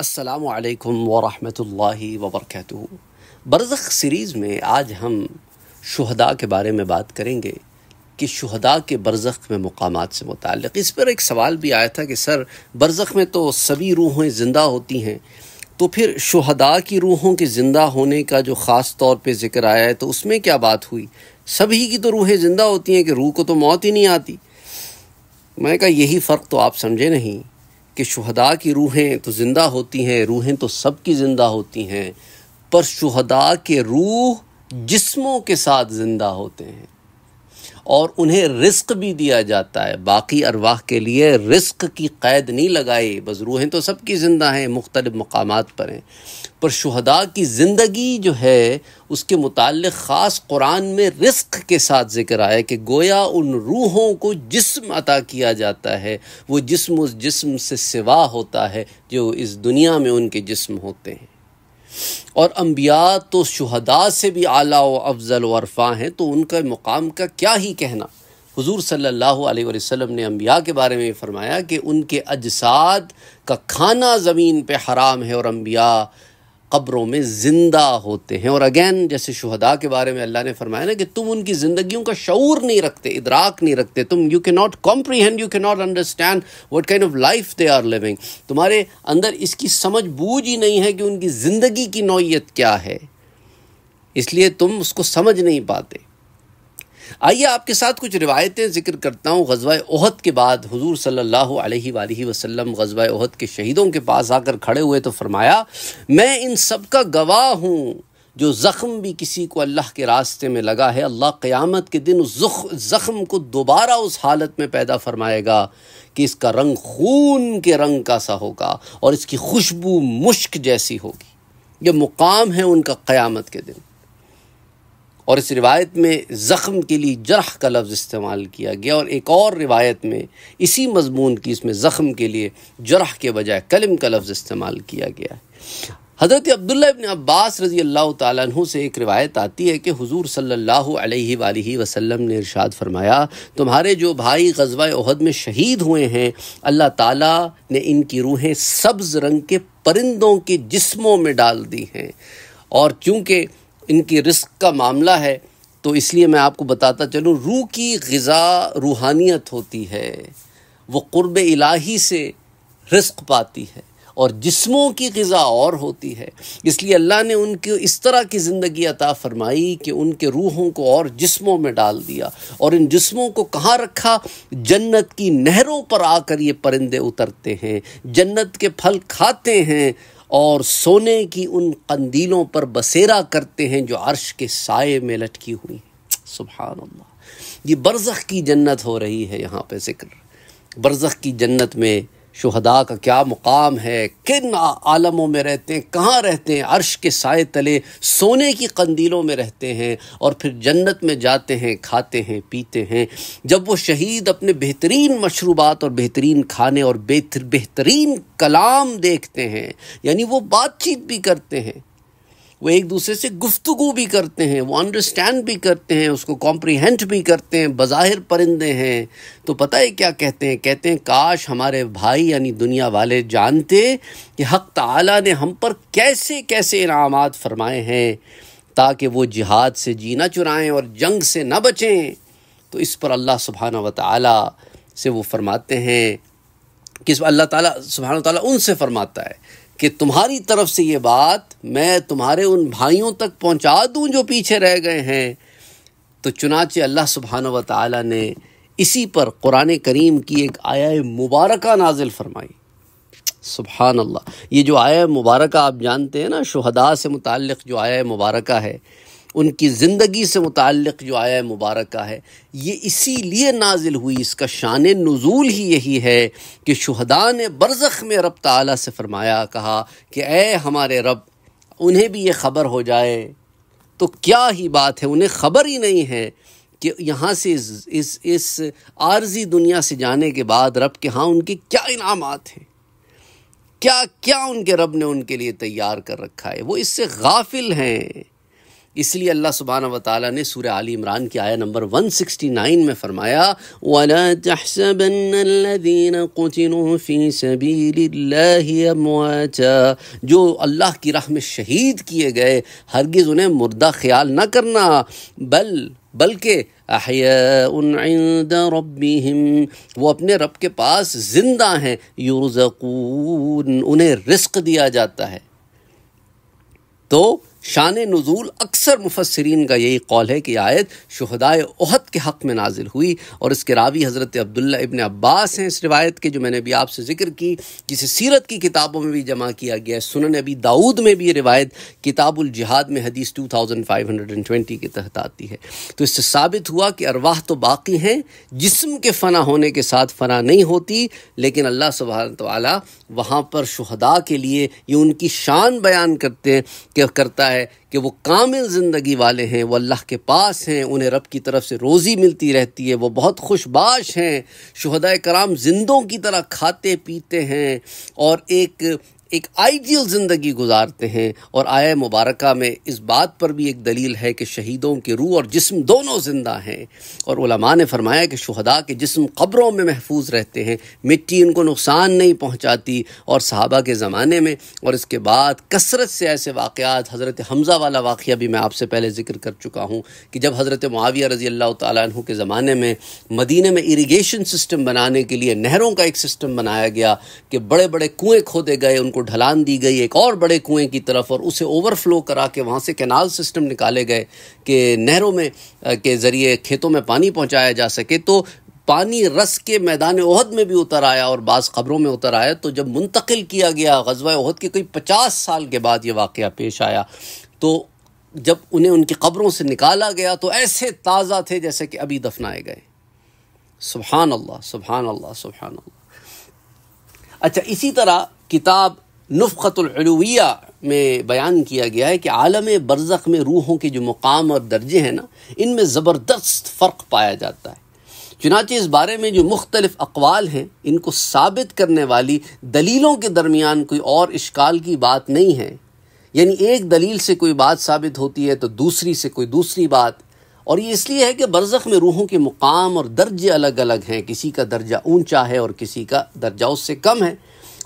असलकम वरहमतुल्लाहि वबरकू बरज़ सीरीज़ में आज हम शुहदा के बारे में बात करेंगे कि शुहदा के बरज़ में मकाम से मुतल इस पर एक सवाल भी आया था कि सर बरज़ में तो सभी रूहें ज़िंदा होती हैं तो फिर शुहदा की रूहों के ज़िंदा होने का जो ख़ास तौर पर ज़िक्र आया है तो उसमें क्या बात हुई सभी की तो रूहें ज़िंदा होती हैं कि रूह को तो मौत ही नहीं आती मैंने कहा यही फ़र्क तो आप समझे नहीं कि शहदा की रूहें तो ज़िंदा होती हैं रूहें तो सबकी ज़िंदा होती हैं पर शहदा के रूह जिस्मों के साथ ज़िंदा होते हैं और उन्हें रिस्क भी दिया जाता है बाकी अरवाह के लिए रिस्क की कैद नहीं लगाई बजरूहें तो सबकी ज़िंदा हैं मुख्तलिफ़ मकाम पर हैं पर शहदा की ज़िंदगी जो है उसके मुतल ख़ास कुरान में रिस्क के साथ ज़िक्र आया कि गोया उन रूहों को जिस्म अता किया जाता है वो जिस्म उस जिस्म से सिवा होता है जो इस दुनिया में उनके जिस्म होते हैं और अम्बिया तो शहदा से भी आला व अफजल वरफ़ा हैं तो उनका मुकाम का क्या ही कहना हुजूर सल्लल्लाहु अलैहि वसल्लम ने अम्बिया के बारे में फरमाया कि उनके अजसाद का खाना ज़मीन पे हराम है और अम्बिया कब्रों में ज़िंदा होते हैं और अगेन जैसे शहदा के बारे में अल्लाह ने फरमाया ना कि तुम उनकी ज़िंदगियों का शूर नहीं रखते इदराक नहीं रखते तुम you can not comprehend you can not understand what kind of life they are living तुम्हारे अंदर इसकी समझ बूझ ही नहीं है कि उनकी ज़िंदगी की नौीयत क्या है इसलिए तुम उसको समझ नहीं पाते आइए आपके साथ कुछ रिवायतें जिक्र करता हूँ गजवा ओहद के बाद हुजूर सल्लल्लाहु अलैहि वसल्लम गजवा ओहद के शहीदों के पास आकर खड़े हुए तो फरमाया मैं इन सब का गवाह हूँ जो ज़ख़म भी किसी को अल्लाह के रास्ते में लगा है अल्लाह क़यामत के दिन उस ज़ख़म को दोबारा उस हालत में पैदा फरमाएगा कि इसका रंग खून के रंग का सा होगा और इसकी खुशबू मुश्क जैसी होगी ये मुकाम है उनका क़यामत के दिन और इस रिवायत में ज़ख़म के लिए जरह का लफ्ज़ इस्तेमाल किया गया और एक और रिवायत में इसी मजमून की इसमें ज़ख़म के लिए जरह के बजाय कलम का लफ्ज़ इस्तेमाल किया गया है हज़रत अब्दुल्ला इबन अब्बास रज़ी अल्लाह तु से एक रिवायत आती है कि हुजूर सल्लल्लाहु अलैहि सल्ला वसल्लम ने इरशाद फरमाया तुम्हारे जो भाई गजबा अहद में शहीद हुए हैं अल्लाह ताला ने इनकी रूहें सब्ज़ रंग के परिंदों के जिस्मों में डाल दी हैं और चूँकि इनकी रिस्क का मामला है तो इसलिए मैं आपको बताता चलूँ रूह की गज़ा रूहानियत होती है वो क़ुरब इलाही से रिस्क पाती है और जिस्मों की गज़ा और होती है इसलिए अल्लाह ने उनकी इस तरह की ज़िंदगी अता फरमाई कि उनके रूहों को और जिस्मों में डाल दिया और इन जिस्मों को कहाँ रखा जन्नत की नहरों पर आकर ये परिंदे उतरते हैं जन्नत के फल खाते हैं और सोने की उन कंदीलों पर बसेरा करते हैं जो अर्श के साय में लटकी हुई हैं अल्लाह ये बरज़ की जन्नत हो रही है यहाँ पे जिक्र बरज़ की जन्नत में शहदा का क्या मुकाम है किन आलमों में रहते हैं कहाँ रहते हैं अर्श के साय तले सोने की कंदीलों में रहते हैं और फिर जन्नत में जाते हैं खाते हैं पीते हैं जब वो शहीद अपने बेहतरीन मशरूबात और बेहतरीन खाने और बेहतरीन कलाम देखते हैं यानी वो बातचीत भी करते हैं वो एक दूसरे से गुफ्तु भी करते हैं वो अंडरस्टैंड भी करते हैं उसको कॉम्प्रीहेंड भी करते हैं बज़ाहिर परिंदे हैं तो पता है क्या कहते हैं कहते हैं काश हमारे भाई यानी दुनिया वाले जानते कि हक ताला ने हम पर कैसे कैसे इनामत फरमाए हैं ताकि वो जिहाद से जी ना चुराएं और जंग से ना बचें तो इस पर अल्लाह सुबहाना व ताला से वो फरमाते हैं कि अल्लाह ताला सुबहाना ताला उनसे फरमाता है कि तुम्हारी तरफ से ये बात मैं तुम्हारे उन भाइयों तक पहुंचा दूं जो पीछे रह गए हैं तो चुनाचे अल्लाह सुबहान व ताली ने इसी पर कुरान करीम की एक आया मुबारक नाजिल फरमाई सुबहानल्ला ये जो आया मुबारक आप जानते हैं ना शहदा से मुतक़ जो आया मुबारक है उनकी ज़िंदगी से मुतक़ जो आया मुबारक है ये इसीलिए नाजिल हुई इसका शान नज़ूल ही यही है कि शहदा ने बरज़ में रब ताली से फ़रमाया कहा कि ए हमारे रब उन्हें भी ये ख़बर हो जाए तो क्या ही बात है उन्हें ख़बर ही नहीं है कि यहाँ से इस इस, इस आर्जी दुनिया से जाने के बाद रब के हाँ उनके क्या इनाम हैं क्या क्या उनके रब ने उनके लिए तैयार कर रखा है वो इससे गाफिल हैं इसलिए अल्लाह सुबहाना व ताली ने सूर्य आली इमरान की आया नंबर 169 में फरमाया जो अल्लाह की राह में शहीद किए गए हरगिज़ उन्हें मुर्दा ख्याल ना करना बल बल्कि रबीम वो अपने रब के पास ज़िंदा हैं यूज़ उन्हें रिस्क दिया जाता है तो शान नज़ूल अक्सर मुफसरीन का यही कौल है कि आयत शहदाय उहद के हक़ में नाजिल हुई और इसके रावी हज़रत अब्दुल्ला इबन अब्बास हैं इस रिवायत के जो मैंने अभी आपसे ज़िक्र की जिसे सीरत की किताबों में भी जमा किया गया है सुनन अभी दाऊद में भी ये रिवायत किताबुल जिहाद में हदीस two thousand five hundred and twenty के तहत आती है तो इससे साबित हुआ कि अरवाह तो बाकी हैं जिसम के फ़ना होने के साथ फ़ना नहीं होती लेकिन अल्लाह सुबहान तला वहाँ पर शहदा के लिए ये उनकी शान बयान करते हैं कि करता है है कि वो कामिल ज़िंदगी वाले हैं वो अल्लाह के पास हैं उन्हें रब की तरफ से रोज़ी मिलती रहती है वो बहुत खुशबाश हैं शहदा कराम जिंदों की तरह खाते पीते हैं और एक एक आइडियल ज़िंदगी गुजारते हैं और आय मुबारक में इस बात पर भी एक दलील है कि शहीदों के रूह और जिस्म दोनों ज़िंदा हैं और उलमा ने फरमाया कि शहदा के जिस्म कब्रों में महफूज रहते हैं मिट्टी इनको नुकसान नहीं पहुँचाती और सहाबा के ज़माने में और इसके बाद कसरत से ऐसे वाक़ात हज़रत हमज़ा वाला वाक़ भी मैं आपसे पहले ज़िक्र कर चुका हूँ कि जब हज़रत माविया रज़ी अल्लाह तु के ज़माने में मदीने में इरीगेशन सिस्टम बनाने के लिए नहरों का एक सिस्टम बनाया गया कि बड़े बड़े कुएँ खोदे गए उनको को ढलान दी गई एक और बड़े कुएं की तरफ और उसे ओवरफ्लो करा के वहाँ से कैनाल सिस्टम निकाले गए कि नहरों में के ज़रिए खेतों में पानी पहुँचाया जा सके तो पानी रस के मैदान ओहद में भी उतर आया और बाज़ खबरों में उतर आया तो जब मुंतकिल किया गया गजवा ओहद के करीब पचास साल के बाद ये वाक़ पेश आया तो जब उन्हें उनकी खबरों से निकाला गया तो ऐसे ताज़ा थे जैसे कि अभी दफनाए गए सुबहान अल्लाह सुबहान अल्लाह सुबहान अल्लाह अच्छा इसी तरह किताब नुफ़तुलूविया में बयान किया गया है कि आलम बरज़ में रूहों के जो मुकाम और दर्जे हैं ना इनमें ज़बरदस्त फ़र्क पाया जाता है चुनाचे इस बारे में जो मुख्तलिफ़ अकवाल हैं इनको साबित करने वाली दलीलों के दरमियान कोई और इश्काल की बात नहीं है यानी एक दलील से कोई बात साबित होती है तो दूसरी से कोई दूसरी बात और ये इसलिए है कि बरज़ में रूहों के मुकाम और दर्जे अलग अलग हैं किसी का दर्जा ऊंचा है और किसी का दर्जा उससे कम है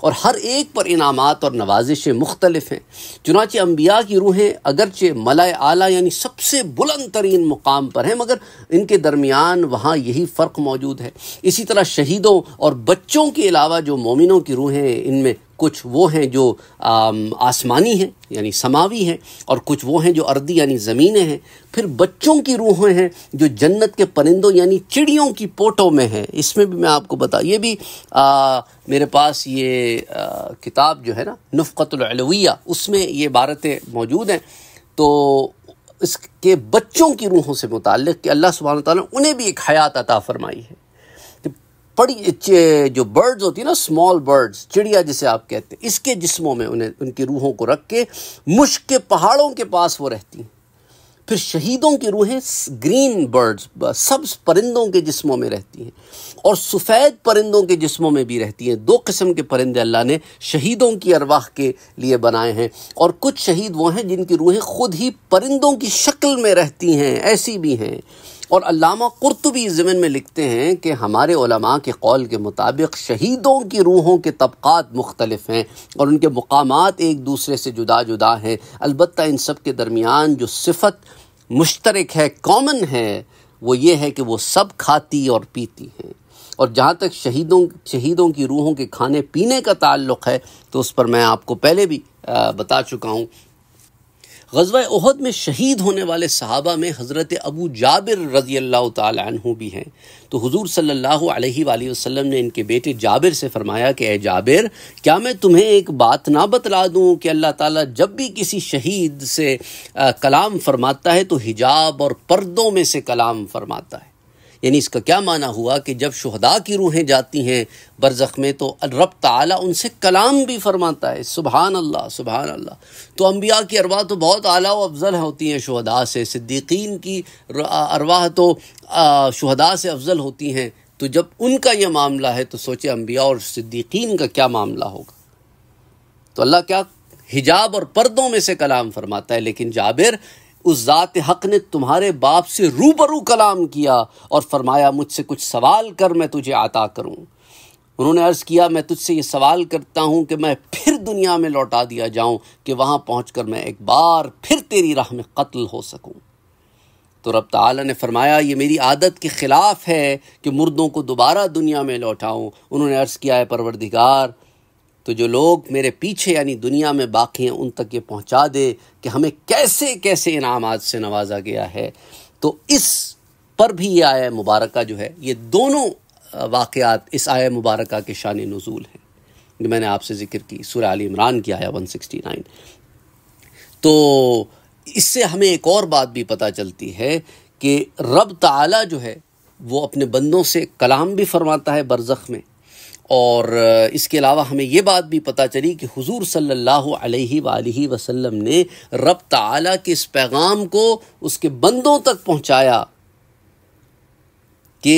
और हर एक पर इनामत और नवाजिशें मुख्तलफ हैं चुनाच अम्बिया की रूहें अगरचे मलाय आला यानी सबसे बुलंद तरीन मुकाम पर हैं मगर इनके दरमियान वहाँ यही फ़र्क मौजूद है इसी तरह शहीदों और बच्चों के अलावा जो मोमिनों की रूहें इनमें कुछ वो हैं जो आसमानी हैं यानी समावी हैं और कुछ वो हैं जो अर्दी यानी ज़मीनें हैं फिर बच्चों की रूहें हैं जो जन्नत के परिंदों यानी चिड़ियों की पोटों में हैं इसमें भी मैं आपको बता ये भी आ, मेरे पास ये आ, किताब जो है ना नुफ़तलविया उसमें ये इबारतें मौजूद हैं तो इसके बच्चों की रूहों से मुतक़ कि अल्लाह सुबह तुम्हें भी एक हयात अता फ़रमाई है बड़ी जो बर्ड्स होती है ना स्मॉल बर्ड्स चिड़िया जिसे आप कहते हैं इसके जिस्मों में उन्हें उनकी रूहों को रख के मुश्क के पहाड़ों के पास वो रहती हैं फिर शहीदों की रूहें ग्रीन बर्ड्स सब्ज परिंदों के जिस्मों में रहती हैं और सफ़ेद परिंदों के जिस्मों में भी रहती हैं दो किस्म के परिंदे अल्लाह ने शहीदों की अरवाह के लिए बनाए हैं और कुछ शहीद वो हैं जिनकी रूहें खुद ही परिंदों की शक्ल में रहती हैं ऐसी भी हैं और अलामा इस ज़मीन में लिखते हैं कि हमारे ओलमा के कौल के मुताबिक शहीदों की रूहों के तबक़ात मुख्तलफ हैं और उनके मकाम एक दूसरे से जुदा जुदा हैं अलबत् इन सब के दरमियान जो सिफत मुश्तरक है कॉमन है वो ये है कि वो सब खाती और पीती हैं और जहाँ तक शहीदों शहीदों की रूहों के खाने पीने का ताल्लुक़ है तो उस पर मैं आपको पहले भी बता चुका हूँ गजवा उहद में शहीद होने वाले सहाबा में हज़रत अबू जाबिर रजी अल्लाह तु भी हैं तो हज़ूर सल्ला वसम ने इनके बेटे जाबिर से फरमाया कि ए जाबिर क्या मैं तुम्हें एक बात ना बतला दूँ कि अल्लाह ताली जब भी किसी शहीद से आ, कलाम फरमाता है तो हिजाब और पर्दों में से कलाम फरमाता है यानी इसका क्या माना हुआ कि जब शहदा की रूहें जाती हैं बरज़ख में तो रब तला उनसे कलाम भी फरमाता है सुबहान अल्लाह सुबहान अल्लाह तो अम्बिया की अरवाह तो बहुत आला व अफजल होती हैं शहदा से सिद्दीकीन की अरवाह तो शहदा से अफजल होती हैं तो जब उनका यह मामला है तो सोचे अम्बिया और सिद्दीकीन का क्या मामला होगा तो अल्लाह क्या हिजाब और पर्दों में से कलाम फरमाता है लेकिन जाबिर उस ज़ात हक़ ने तुम्हारे बाप से रूबरू कलाम किया और फरमाया मुझसे कुछ सवाल कर मैं तुझे आता करूँ उन्होंने अर्ज़ किया मैं तुझसे ये सवाल करता हूँ कि मैं फिर दुनिया में लौटा दिया जाऊँ कि वहाँ पहुँच कर मैं एक बार फिर तेरी राह में कत्ल हो सकूँ तो रब तआला ने फरमाया ये मेरी आदत के ख़िलाफ़ है कि मुर्दों को दोबारा दुनिया में लौटाऊं उन्होंने अर्ज़ किया है परवरदिगार तो जो लोग मेरे पीछे यानी दुनिया में बाकी हैं उन तक ये पहुंचा दे कि हमें कैसे कैसे इनाम आज से नवाजा गया है तो इस पर भी ये आया मुबारक जो है ये दोनों वाक़ात इस आय मुबारक के शान नज़ूल हैं जो मैंने आपसे जिक्र की सुर आल इमरान की आया 169 तो इससे हमें एक और बात भी पता चलती है कि रब ताला जो है वो अपने बंदों से कलाम भी फरमाता है बरज़ में और इसके अलावा हमें ये बात भी पता चली कि हुजूर सल्लल्लाहु अलैहि वालैहि वसल्लम ने रब ताला के इस पैगाम को उसके बंदों तक पहुंचाया कि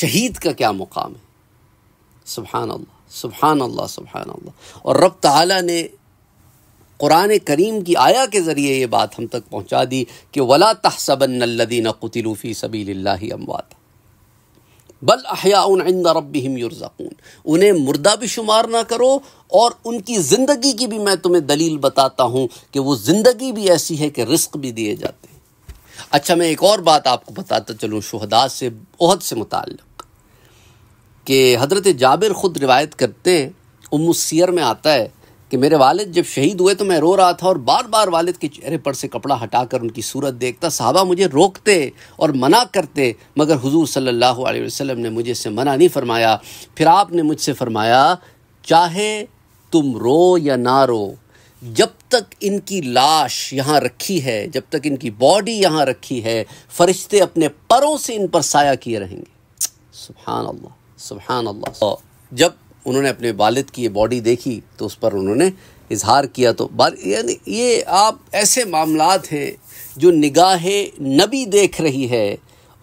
शहीद का क्या मुकाम है सुबहान अल्लाह सुबहान अल्लाह सुबहान अल्लाह और रब ताला ने क़ुरान करीम की आया के ज़रिए ये बात हम तक पहुँचा दी कि वला तहसबन नल्लदी नकुतिलूफ़ी सबील अमवाता बल अहियाउन आइंदा रब युरज़कून उन्हें मुर्दा भी शुमार ना करो और उनकी ज़िंदगी की भी मैं तुम्हें दलील बताता हूँ कि वो ज़िंदगी भी ऐसी है कि रिस्क भी दिए जाते हैं अच्छा मैं एक और बात आपको बताता चलूँ शहदा से बहुत से मुतल कि हज़रत जाबिर ख़ुद रिवायत करते हैं में आता है कि मेरे वालिद जब शहीद हुए तो मैं रो रहा था और बार बार वालिद के चेहरे पर से कपड़ा हटाकर उनकी सूरत देखता साहबा मुझे रोकते और मना करते मगर हुजूर सल्लल्लाहु अलैहि वसल्लम ने मुझे से मना नहीं फरमाया फिर आपने मुझसे फरमाया चाहे तुम रो या ना रो जब तक इनकी लाश यहाँ रखी है जब तक इनकी बॉडी यहाँ रखी है फरिश्ते अपने परों से इन पर साया किए रहेंगे सुबहान अल्लाह सुबहान अल्लाह जब उन्होंने अपने वालिद की ये बॉडी देखी तो उस पर उन्होंने इजहार किया तो बार यानी ये आप ऐसे मामलात हैं जो निगाह नबी देख रही है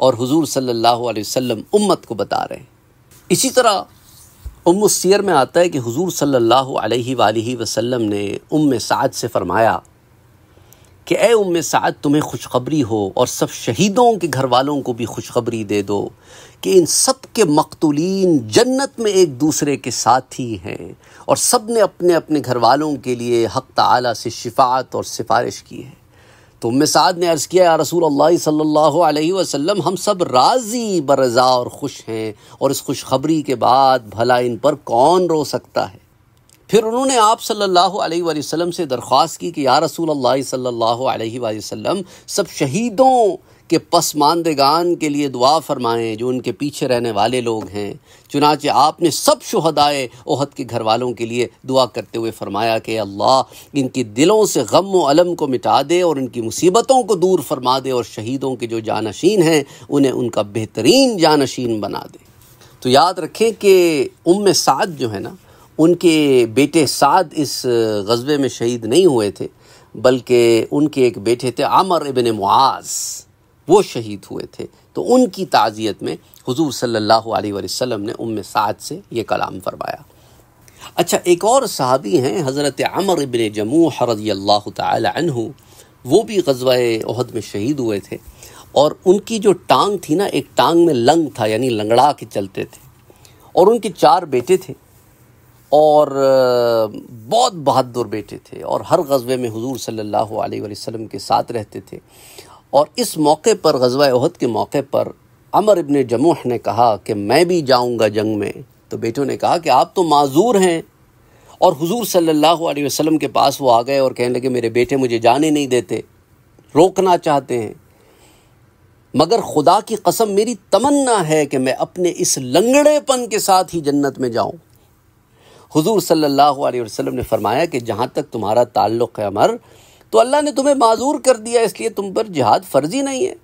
और हुजूर सल्लल्लाहु अलैहि वसल्लम उम्मत को बता रहे हैं इसी तरह उम सीर में आता है कि हुजूर सल्लल्लाहु अलैहि वसल्लम ने उम साद से फ़रमाया कि ए उम साद तुम्हें खुशखबरी हो और सब शहीदों के घर वालों को भी खुशखबरी दे दो कि इन सब के मकतूलिन जन्नत में एक दूसरे के साथ ही हैं और सब ने अपने अपने घर वालों के लिए हक तला से शिफात और सिफारिश की है तो उम साद ने अर्ज़ किया या रसूल अल्लाह सल्लल्लाहु अलैहि वसल्लम हम सब राज़ी बरजा और खुश हैं और इस खुशखबरी के बाद भला इन पर कौन रो सकता है फिर उन्होंने आप सल्लल्लाहु अलैहि वसल्लम से दरख्वास्त की कि या रसूल अल्लाह सल्लल्लाहु अलैहि वसल्लम सब शहीदों के पसमानदगान के लिए दुआ फरमाएं जो उनके पीछे रहने वाले लोग हैं चुनाचे आपने सब शहदाए ओहद के घर वालों के लिए दुआ करते हुए फरमाया कि अल्लाह इनकी दिलों से गम वलम को मिटा दे और इनकी मुसीबतों को दूर फरमा दे और शहीदों के जो जानशीन हैं उन्हें उनका बेहतरीन जानशीन बना दे तो याद रखें कि उम साद जो है ना उनके बेटे साद इस गज़बे में शहीद नहीं हुए थे बल्कि उनके एक बेटे थे आमर इबन मुआज़ वो शहीद हुए थे तो उनकी ताज़ियत में हुजूर सल्लल्लाहु अलैहि वसल्लम ने उम साद से ये कलाम फरमाया अच्छा एक और सहाबी हैं हज़रत अमर इबन जमू रजी अल्लाह वो भी गजवा अहद में शहीद हुए थे और उनकी जो टांग थी ना एक टांग में लंग था यानी लंगड़ा के चलते थे और उनके चार बेटे थे और बहुत बहादुर बेटे थे और हर गज़बे में हुजूर सल्लल्लाहु अलैहि वसल्लम के साथ रहते थे और इस मौके पर गजवा अहद के मौके पर अमर इब्ने जमूह ने कहा कि मैं भी जाऊंगा जंग में तो बेटों ने कहा कि आप तो माजूर हैं और हुजूर सल्लल्लाहु अलैहि वसल्लम के पास वो आ गए और कहने लगे मेरे बेटे मुझे जाने नहीं देते रोकना चाहते हैं मगर खुदा की कसम मेरी तमन्ना है कि मैं अपने इस लंगड़ेपन के साथ ही जन्नत में जाऊं हुजूर सल्लल्लाहु अलैहि वसल्लम ने फरमाया कि जहाँ तक तुम्हारा ताल्लुक़ है अमर तो अल्लाह ने तुम्हें माजूर कर दिया इसलिए तुम पर जिहाद फर्जी नहीं है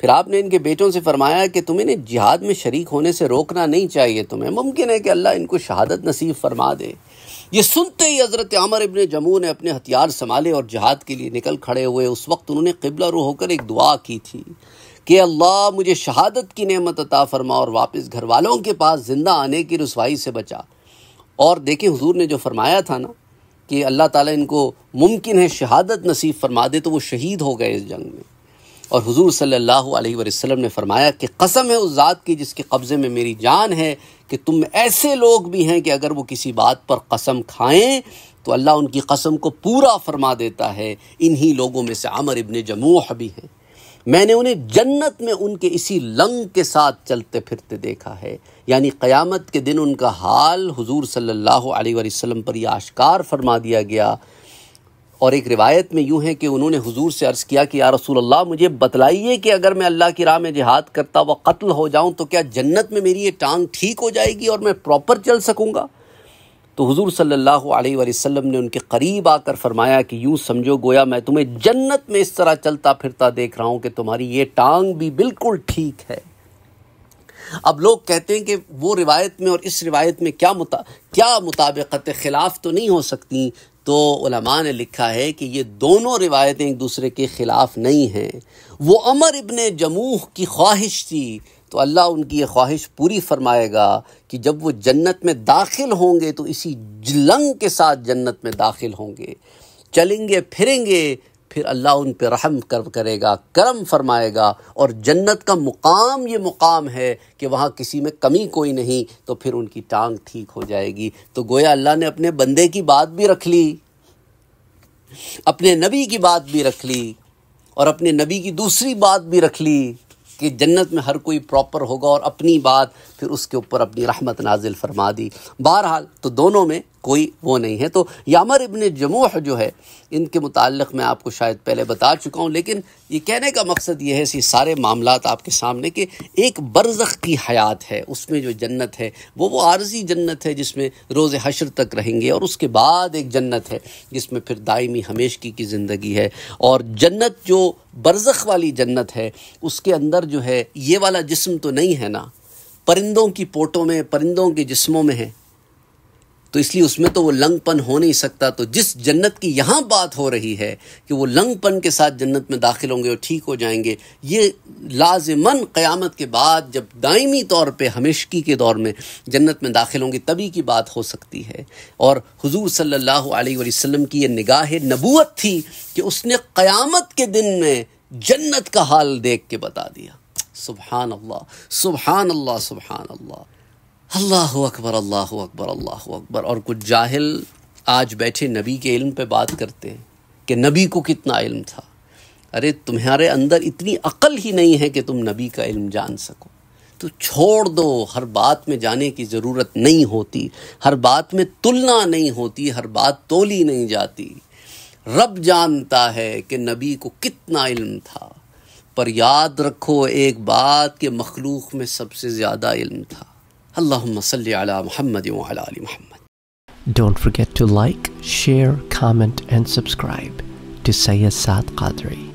फिर आपने इनके बेटों से फरमाया कि तुम्हें इन्हें जिहाद में शरीक होने से रोकना नहीं चाहिए तुम्हें मुमकिन है कि अल्लाह इनको शहादत नसीब फरमा दे ये सुनते ही हज़रत आमर इबन जमू ने अपने हथियार संभाले और जहाद के लिए निकल खड़े हुए उस वक्त उन्होंने किबला रू होकर एक दुआ की थी कि अल्लाह मुझे शहादत की नेमत अता फरमा और वापस घर वालों के पास ज़िंदा आने की रसवाई से बचा और देखिए हुजूर ने जो फरमाया था ना कि अल्लाह ताला इनको मुमकिन है शहादत नसीब फरमा दे तो वो शहीद हो गए इस जंग में और हुजूर सल्लल्लाहु अलैहि वसल्लम ने फरमाया कि कसम है उस ज़ात की जिसके कब्ज़े में मेरी जान है कि तुम ऐसे लोग भी हैं कि अगर वो किसी बात पर कसम खाएं तो अल्लाह उनकी कसम को पूरा फरमा देता है इन्हीं लोगों में से अमर इब्ने जमूह भी हैं मैंने उन्हें जन्नत में उनके इसी लंग के साथ चलते फिरते देखा है यानी क़यामत के दिन उनका हाल हुजूर सल्लल्लाहु अलैहि वसल्लम पर यह आश्कार फरमा दिया गया और एक रिवायत में यूँ है कि उन्होंने हुजूर से अर्ज़ किया कि या रसूल अल्लाह मुझे बतलाइए कि अगर मैं अल्लाह की राह में जिहाद करता व कत्ल हो जाऊँ तो क्या जन्नत में मेरी ये टांग ठीक हो जाएगी और मैं प्रॉपर चल सकूँगा तो हुजूर सल्लल्लाहु अलैहि वसल्लम ने उनके करीब आकर फरमाया कि यूं समझो गोया मैं तुम्हें जन्नत में इस तरह चलता फिरता देख रहा हूं कि तुम्हारी ये टांग भी बिल्कुल ठीक है अब लोग कहते हैं कि वो रिवायत में और इस रिवायत में क्या मुता क्या मुताबिकत ख़िलाफ़ तो नहीं हो सकती तो उलमा ने लिखा है कि ये दोनों रिवायतें एक दूसरे के ख़िलाफ़ नहीं हैं वो अमर इबन जमूह की ख्वाहिश थी तो अल्लाह उनकी ये ख्वाहिश पूरी फरमाएगा कि जब वो जन्नत में दाखिल होंगे तो इसी जलंग के साथ जन्नत में दाखिल होंगे चलेंगे फिरेंगे फिर अल्लाह उन पर रहम कर करेगा करम फरमाएगा और जन्नत का मुकाम ये मुकाम है कि वहाँ किसी में कमी कोई नहीं तो फिर उनकी टांग ठीक हो जाएगी तो गोया अल्लाह ने अपने बंदे की बात भी रख ली अपने नबी की बात भी रख ली और अपने नबी की दूसरी बात भी रख ली कि जन्नत में हर कोई प्रॉपर होगा और अपनी बात फिर उसके ऊपर अपनी रहमत नाजिल फरमा दी बहरहाल तो दोनों में कोई वो नहीं है तो यामर इबन जमूह जो है इनके मुतक़ मैं आपको शायद पहले बता चुका हूँ लेकिन ये कहने का मकसद ये है इसी सारे मामला आपके सामने कि एक बरज़ की हयात है उसमें जो जन्नत है वो वो आर्जी जन्नत है जिसमें रोज़ हशर तक रहेंगे और उसके बाद एक जन्नत है जिसमें फिर दायमी हमेशगी की ज़िंदगी है और जन्नत जो बरज़ वाली जन्नत है उसके अंदर जो है ये वाला जिसम तो नहीं है ना परिंदों की पोटों में परिंदों के जिसमों में है तो इसलिए उसमें तो वो लंगपन हो नहीं सकता तो जिस जन्नत की यहाँ बात हो रही है कि वो लंगपन के साथ जन्नत में दाखिल होंगे और ठीक हो जाएंगे ये लाजमन क़यामत के बाद जब दायमी तौर पे हमेशगी के दौर में जन्नत में दाखिल होंगे तभी की बात हो सकती है और हुजूर सल्लल्लाहु अलैहि वसल्लम की ये निगाह नबूत थी कि उसने क़यामत के दिन में जन्नत का हाल देख के बता दिया सुबहान अल्लाह सुबहान अल्लाह सुबहान अल्लाह अल्लाह अकबर अल्लाह अकबर अल्लाह अकबर और कुछ जाहिल आज बैठे नबी के इल्म पे बात करते हैं कि नबी को कितना इल्म था अरे तुम्हारे अंदर इतनी अकल ही नहीं है कि तुम नबी का इल्म जान सको तो छोड़ दो हर बात में जाने की ज़रूरत नहीं होती हर बात में तुलना नहीं होती हर बात तोली नहीं जाती रब जानता है कि नबी को कितना इल्म था पर याद रखो एक बात के मखलूक में सबसे ज़्यादा इल्म था Allahumma salli ala wa ala ali Muhammad. Don't forget to like, share, comment, and subscribe to Sayyid Saad Qadri.